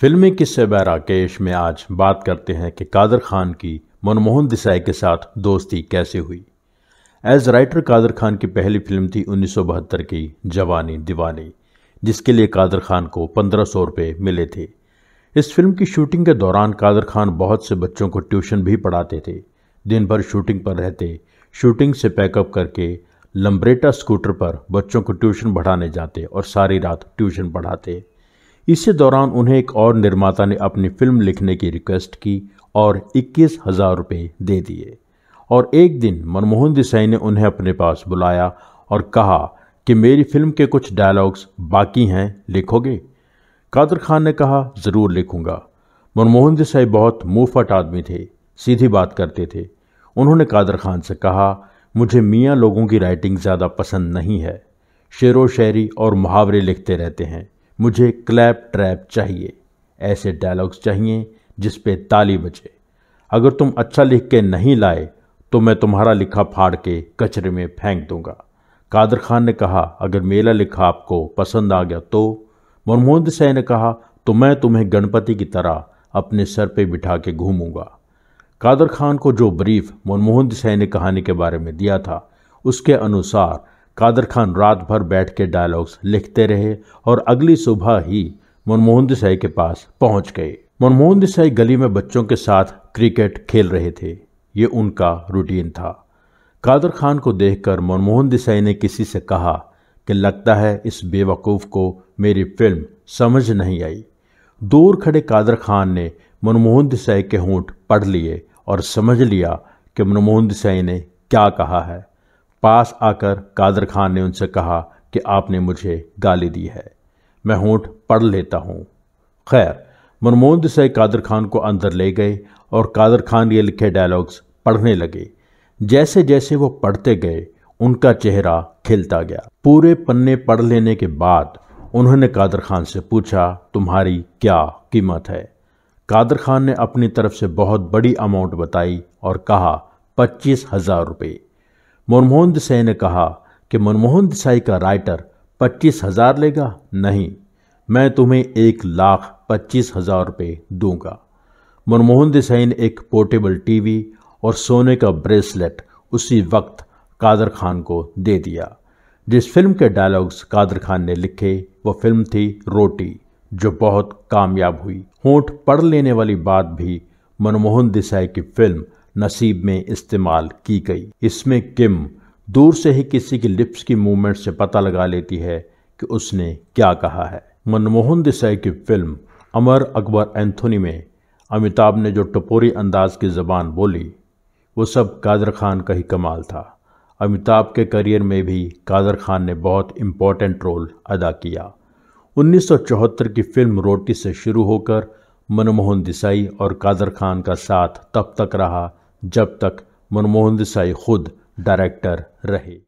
फिल्मी किस्से बैराकेश में आज बात करते हैं कि कादर खान की मनमोहन देसाई के साथ दोस्ती कैसे हुई एज राइटर कादर खान की पहली फिल्म थी उन्नीस की जवानी दीवानी जिसके लिए कादर खान को पंद्रह सौ रुपये मिले थे इस फिल्म की शूटिंग के दौरान कादर खान बहुत से बच्चों को ट्यूशन भी पढ़ाते थे दिन भर शूटिंग पर रहते शूटिंग से पैकअप करके लम्बरेटा स्कूटर पर बच्चों को ट्यूशन पढ़ाने जाते और सारी रात ट्यूशन पढ़ाते इसी दौरान उन्हें एक और निर्माता ने अपनी फिल्म लिखने की रिक्वेस्ट की और इक्कीस हज़ार रुपये दे दिए और एक दिन मनमोहन देसाई ने उन्हें अपने पास बुलाया और कहा कि मेरी फिल्म के कुछ डायलॉग्स बाकी हैं लिखोगे कादर खान ने कहा ज़रूर लिखूंगा मनमोहन देसाई बहुत मुँहफट आदमी थे सीधी बात करते थे उन्होंने कादर खान से कहा मुझे मियाँ लोगों की राइटिंग ज़्यादा पसंद नहीं है शेर व शायरी और मुहावरे लिखते रहते हैं मुझे क्लैप ट्रैप चाहिए ऐसे डायलॉग्स चाहिए जिस पे ताली बजे अगर तुम अच्छा लिख के नहीं लाए तो मैं तुम्हारा लिखा फाड़ के कचरे में फेंक दूंगा कादर खान ने कहा अगर मेरा लिखा आपको पसंद आ गया तो मनमोहन सिंह ने कहा तो मैं तुम्हें गणपति की तरह अपने सर पे बिठा के घूमूंगा कादर खान को जो ब्रीफ मनमोहन सिंह ने कहानी के बारे में दिया था उसके अनुसार कादर खान रात भर बैठ के डायलॉग्स लिखते रहे और अगली सुबह ही मनमोहन देसाई के पास पहुंच गए मनमोहन देसाई गली में बच्चों के साथ क्रिकेट खेल रहे थे ये उनका रूटीन था कादर खान को देखकर मनमोहन देसाई ने किसी से कहा कि लगता है इस बेवकूफ़ को मेरी फिल्म समझ नहीं आई दूर खड़े कादर खान ने मनमोहन देसाई के होंठ पढ़ लिए और समझ लिया कि मनमोहन देसाई ने क्या कहा है पास आकर कादर खान ने उनसे कहा कि आपने मुझे गाली दी है मैं होंठ पढ़ लेता हूँ खैर मनमोहन देसाई कादर खान को अंदर ले गए और कादर खान ये लिखे डायलॉग्स पढ़ने लगे जैसे जैसे वो पढ़ते गए उनका चेहरा खिलता गया पूरे पन्ने पढ़ लेने के बाद उन्होंने कादर खान से पूछा तुम्हारी क्या कीमत है कादर खान ने अपनी तरफ से बहुत बड़ी अमाउंट बताई और कहा पच्चीस हज़ार रुपये मनमोहन देसाई ने कहा कि मनमोहन देसाई का राइटर पच्चीस हजार लेगा नहीं मैं तुम्हें एक लाख पच्चीस हजार रुपये दूंगा मनमोहन देसाई ने एक पोर्टेबल टीवी और सोने का ब्रेसलेट उसी वक्त कादर खान को दे दिया जिस फिल्म के डायलॉग्स कादर खान ने लिखे वो फिल्म थी रोटी जो बहुत कामयाब हुई होंठ पढ़ लेने वाली बात भी मनमोहन देसाई की फिल्म नसीब में इस्तेमाल की गई इसमें किम दूर से ही किसी की लिप्स की मूवमेंट से पता लगा लेती है कि उसने क्या कहा है मनमोहन देसाई की फिल्म अमर अकबर एंथोनी में अमिताभ ने जो टपोरी अंदाज की ज़बान बोली वो सब कादर खान का ही कमाल था अमिताभ के करियर में भी कादर खान ने बहुत इम्पोर्टेंट रोल अदा किया 1974 की फिल्म रोटी से शुरू होकर मनमोहन देसाई और कादर खान का साथ तब तक रहा जब तक मनमोहन देसाई खुद डायरेक्टर रहे